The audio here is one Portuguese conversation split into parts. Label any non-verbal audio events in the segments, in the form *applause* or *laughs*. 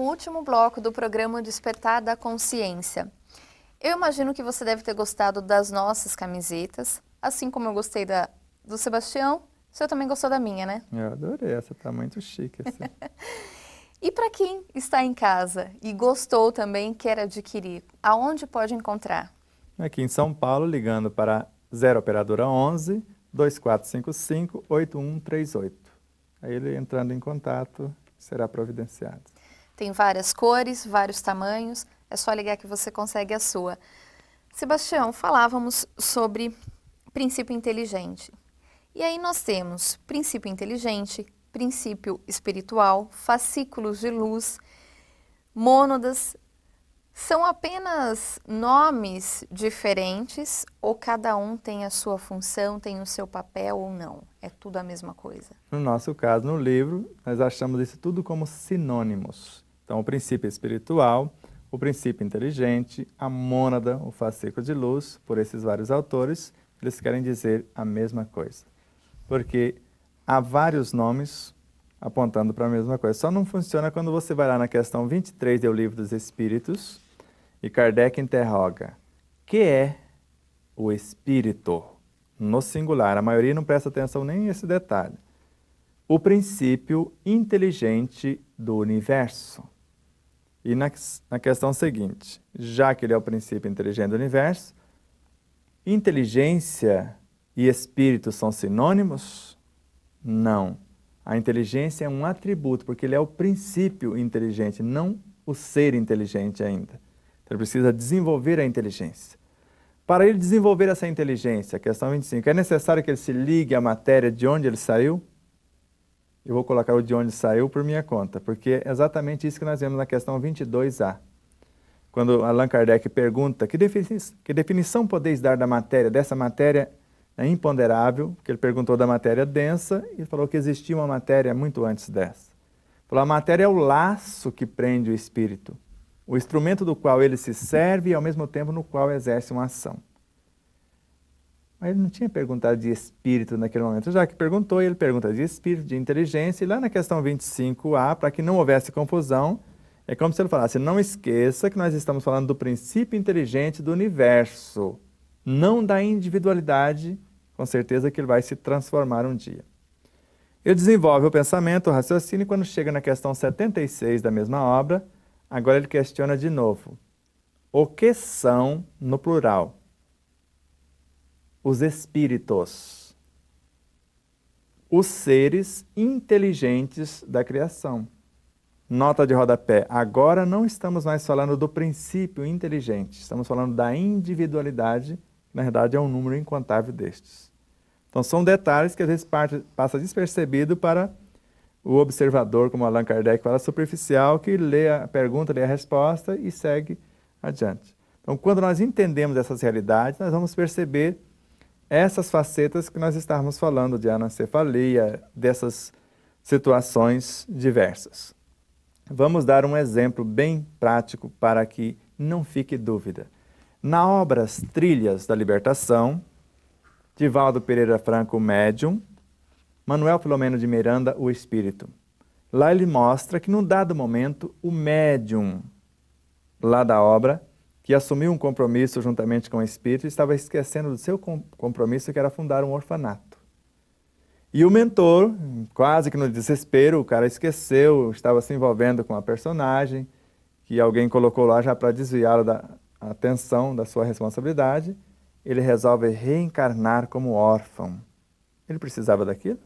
O último bloco do programa Despertar da Consciência. Eu imagino que você deve ter gostado das nossas camisetas, assim como eu gostei da do Sebastião. O senhor também gostou da minha, né? Eu adorei essa, tá muito chique essa. Assim. *laughs* e para quem está em casa e gostou também, quer adquirir, aonde pode encontrar? Aqui em São Paulo, ligando para 0 operadora 11 2455 8138. Aí ele entrando em contato será providenciado. Tem várias cores, vários tamanhos, é só ligar que você consegue a sua. Sebastião, falávamos sobre princípio inteligente. E aí nós temos princípio inteligente, princípio espiritual, fascículos de luz, mônadas. São apenas nomes diferentes ou cada um tem a sua função, tem o seu papel ou não? É tudo a mesma coisa? No nosso caso, no livro, nós achamos isso tudo como sinônimos. Então, o princípio é espiritual, o princípio é inteligente, a mônada, o fascículo de luz, por esses vários autores, eles querem dizer a mesma coisa. Porque há vários nomes apontando para a mesma coisa. Só não funciona quando você vai lá na questão 23 do Livro dos Espíritos e Kardec interroga: que é o espírito? No singular, a maioria não presta atenção nem nesse detalhe. O princípio inteligente do universo. E na, na questão seguinte, já que ele é o princípio inteligente do universo, inteligência e espírito são sinônimos? Não. A inteligência é um atributo, porque ele é o princípio inteligente, não o ser inteligente ainda. Então ele precisa desenvolver a inteligência. Para ele desenvolver essa inteligência, questão 25, é necessário que ele se ligue à matéria de onde ele saiu? eu vou colocar o de onde saiu por minha conta, porque é exatamente isso que nós vemos na questão 22A. Quando Allan Kardec pergunta que, defini que definição podeis dar da matéria, dessa matéria é imponderável, porque ele perguntou da matéria densa e falou que existia uma matéria muito antes dessa. Falou, a matéria é o laço que prende o espírito, o instrumento do qual ele se serve e ao mesmo tempo no qual exerce uma ação. Mas ele não tinha perguntado de espírito naquele momento. Já que perguntou, ele pergunta de espírito, de inteligência, e lá na questão 25A, para que não houvesse confusão, é como se ele falasse: não esqueça que nós estamos falando do princípio inteligente do universo, não da individualidade, com certeza que ele vai se transformar um dia. Ele desenvolve o pensamento, o raciocínio, e quando chega na questão 76 da mesma obra, agora ele questiona de novo: o que são no plural? os espíritos, os seres inteligentes da criação. Nota de rodapé: agora não estamos mais falando do princípio inteligente, estamos falando da individualidade, que na verdade é um número incontável destes. Então, são detalhes que às vezes parte, passa despercebido para o observador, como Allan Kardec fala, superficial, que lê a pergunta, lê a resposta e segue adiante. Então, quando nós entendemos essas realidades, nós vamos perceber essas facetas que nós estamos falando de anencefalia, dessas situações diversas. Vamos dar um exemplo bem prático para que não fique dúvida. Na obra As Trilhas da Libertação, de Valdo Pereira Franco, o médium, Manuel Filomeno de Miranda, o espírito. Lá ele mostra que, num dado momento, o médium lá da obra que assumiu um compromisso juntamente com o espírito e estava esquecendo do seu compromisso que era fundar um orfanato. E o mentor, quase que no desespero, o cara esqueceu, estava se envolvendo com a personagem que alguém colocou lá já para desviá-lo da atenção da sua responsabilidade. Ele resolve reencarnar como órfão. Ele precisava daquilo?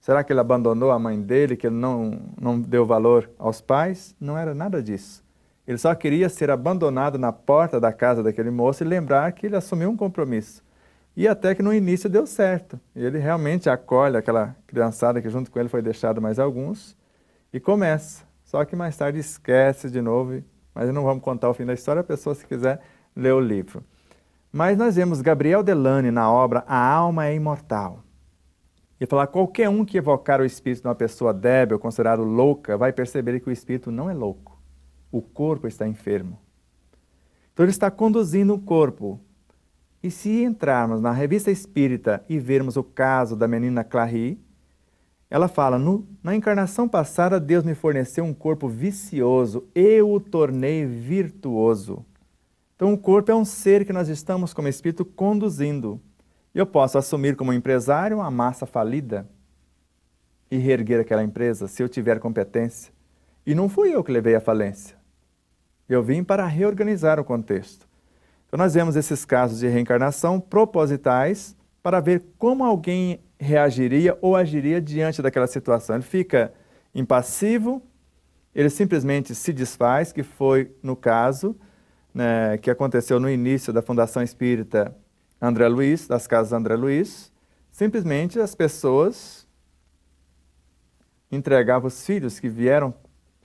Será que ele abandonou a mãe dele, que ele não, não deu valor aos pais? Não era nada disso. Ele só queria ser abandonado na porta da casa daquele moço e lembrar que ele assumiu um compromisso. E até que no início deu certo. Ele realmente acolhe aquela criançada que junto com ele foi deixado mais alguns e começa. Só que mais tarde esquece de novo, mas não vamos contar o fim da história, a pessoa se quiser ler o livro. Mas nós vemos Gabriel Delane na obra A Alma é Imortal. E falar qualquer um que evocar o espírito de uma pessoa débil, considerado louca, vai perceber que o espírito não é louco o corpo está enfermo. Então ele está conduzindo o corpo. E se entrarmos na revista espírita e vermos o caso da menina Clary, ela fala: Na encarnação passada, Deus me forneceu um corpo vicioso, eu o tornei virtuoso. Então, o corpo é um ser que nós estamos, como espírito, conduzindo. Eu posso assumir como empresário uma massa falida e reerguer aquela empresa se eu tiver competência. E não fui eu que levei à falência. Eu vim para reorganizar o contexto. Então, nós vemos esses casos de reencarnação propositais para ver como alguém reagiria ou agiria diante daquela situação. Ele fica impassivo, ele simplesmente se desfaz, que foi no caso né, que aconteceu no início da Fundação Espírita André Luiz, das casas André Luiz. Simplesmente as pessoas entregavam os filhos que vieram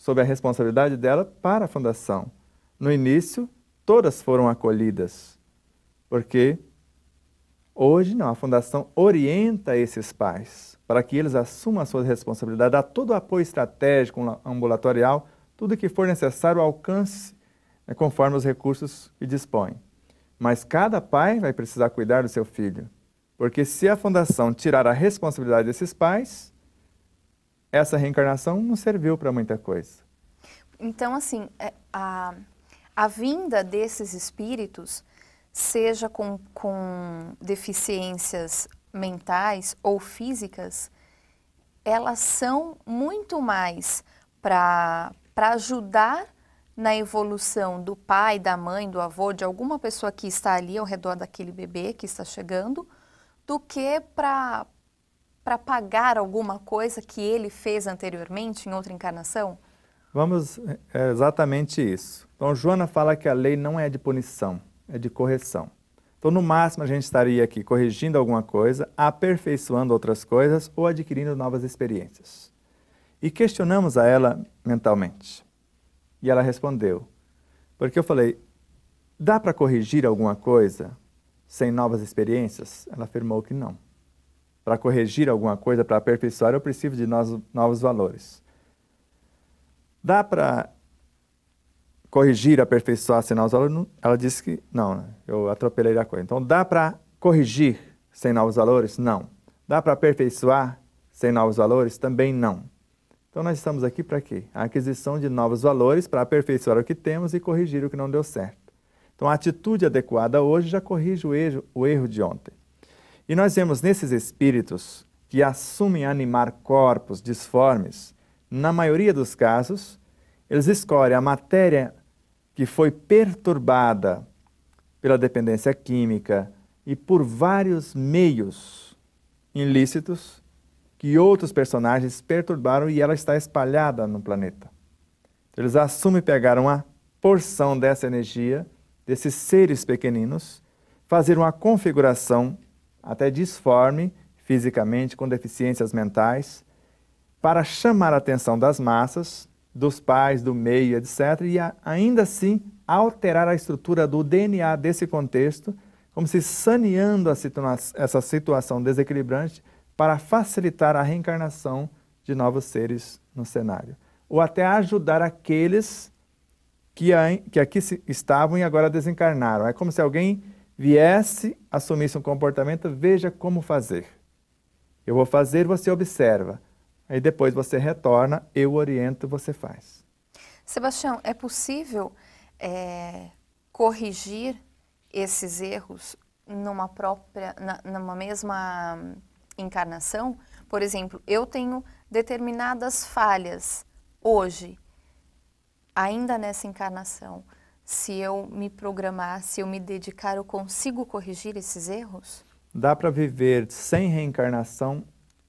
sob a responsabilidade dela para a fundação. No início, todas foram acolhidas, porque hoje não, a fundação orienta esses pais para que eles assumam a sua responsabilidade, dá todo o apoio estratégico ambulatorial, tudo que for necessário alcance né, conforme os recursos que dispõe. Mas cada pai vai precisar cuidar do seu filho, porque se a fundação tirar a responsabilidade desses pais, essa reencarnação não serviu para muita coisa. Então, assim, é, a, a vinda desses espíritos, seja com, com deficiências mentais ou físicas, elas são muito mais para ajudar na evolução do pai, da mãe, do avô, de alguma pessoa que está ali ao redor daquele bebê que está chegando, do que para para pagar alguma coisa que ele fez anteriormente em outra encarnação? Vamos, é, é exatamente isso. Então, Joana fala que a lei não é de punição, é de correção. Então, no máximo, a gente estaria aqui corrigindo alguma coisa, aperfeiçoando outras coisas ou adquirindo novas experiências. E questionamos a ela mentalmente. E ela respondeu, porque eu falei, dá para corrigir alguma coisa sem novas experiências? Ela afirmou que não para corrigir alguma coisa, para aperfeiçoar, eu preciso de novos, novos valores. Dá para corrigir, aperfeiçoar, sem novos valores? Ela disse que não, né? eu atropelei a coisa. Então, dá para corrigir sem novos valores? Não. Dá para aperfeiçoar sem novos valores? Também não. Então, nós estamos aqui para quê? A aquisição de novos valores para aperfeiçoar o que temos e corrigir o que não deu certo. Então, a atitude adequada hoje já corrige o erro, o erro de ontem. E nós vemos nesses espíritos que assumem animar corpos disformes, na maioria dos casos, eles escolhem a matéria que foi perturbada pela dependência química e por vários meios ilícitos que outros personagens perturbaram e ela está espalhada no planeta. Eles assumem pegar uma porção dessa energia, desses seres pequeninos, fazer uma configuração até disforme fisicamente, com deficiências mentais, para chamar a atenção das massas, dos pais, do meio, etc., e ainda assim alterar a estrutura do DNA desse contexto, como se saneando situa essa situação desequilibrante para facilitar a reencarnação de novos seres no cenário, ou até ajudar aqueles que, que aqui estavam e agora desencarnaram. É como se alguém viesse, assumisse um comportamento, veja como fazer. Eu vou fazer, você observa. Aí depois você retorna, eu oriento, você faz. Sebastião, é possível é, corrigir esses erros numa própria, na, numa mesma encarnação? Por exemplo, eu tenho determinadas falhas hoje, ainda nessa encarnação se eu me programar, se eu me dedicar, eu consigo corrigir esses erros? Dá para viver sem reencarnação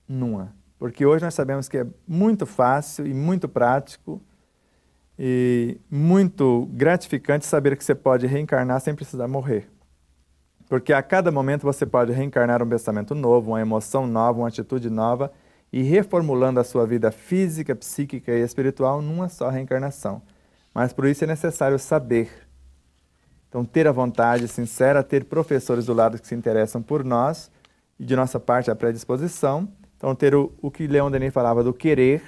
numa. Porque hoje nós sabemos que é muito fácil e muito prático e muito gratificante saber que você pode reencarnar sem precisar morrer. Porque a cada momento você pode reencarnar um pensamento novo, uma emoção nova, uma atitude nova e reformulando a sua vida física, psíquica e espiritual numa só reencarnação. Mas por isso é necessário saber. Então, ter a vontade sincera, ter professores do lado que se interessam por nós, e de nossa parte a predisposição. Então, ter o, o que Leão Denis falava do querer,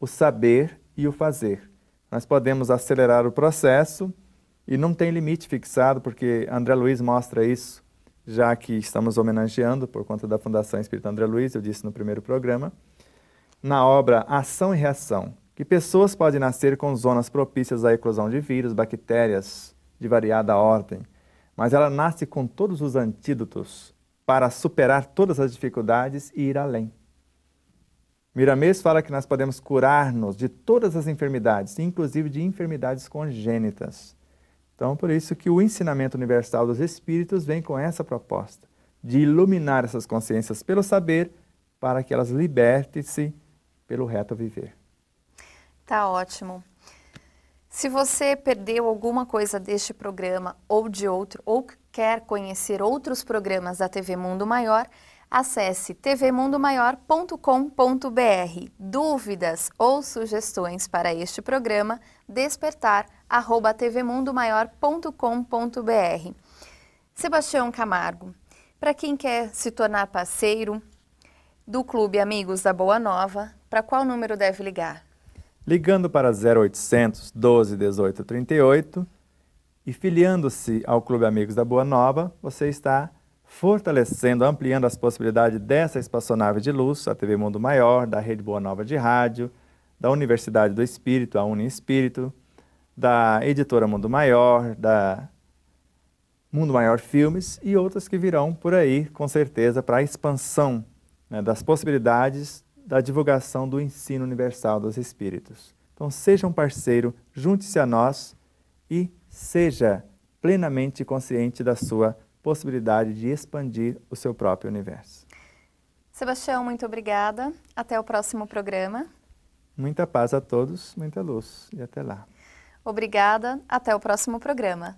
o saber e o fazer. Nós podemos acelerar o processo e não tem limite fixado, porque André Luiz mostra isso, já que estamos homenageando por conta da Fundação Espírita André Luiz, eu disse no primeiro programa, na obra Ação e Reação que pessoas podem nascer com zonas propícias à eclosão de vírus, bactérias de variada ordem, mas ela nasce com todos os antídotos para superar todas as dificuldades e ir além. Miramês fala que nós podemos curar-nos de todas as enfermidades, inclusive de enfermidades congênitas. Então, por isso que o ensinamento universal dos espíritos vem com essa proposta de iluminar essas consciências pelo saber para que elas libertem-se pelo reto viver. Tá ótimo. Se você perdeu alguma coisa deste programa ou de outro, ou quer conhecer outros programas da TV Mundo Maior, acesse tvmundomaior.com.br. Dúvidas ou sugestões para este programa, despertar@tvmundomaior.com.br. Sebastião Camargo, para quem quer se tornar parceiro do Clube Amigos da Boa Nova, para qual número deve ligar? ligando para 0800 12 18 38 e filiando-se ao Clube Amigos da Boa Nova, você está fortalecendo, ampliando as possibilidades dessa espaçonave de luz, a TV Mundo Maior, da Rede Boa Nova de Rádio, da Universidade do Espírito, a Uniespírito, da Editora Mundo Maior, da Mundo Maior Filmes e outras que virão por aí, com certeza, para a expansão né, das possibilidades da divulgação do ensino universal dos Espíritos. Então, seja um parceiro, junte-se a nós e seja plenamente consciente da sua possibilidade de expandir o seu próprio universo. Sebastião, muito obrigada. Até o próximo programa. Muita paz a todos, muita luz e até lá. Obrigada, até o próximo programa.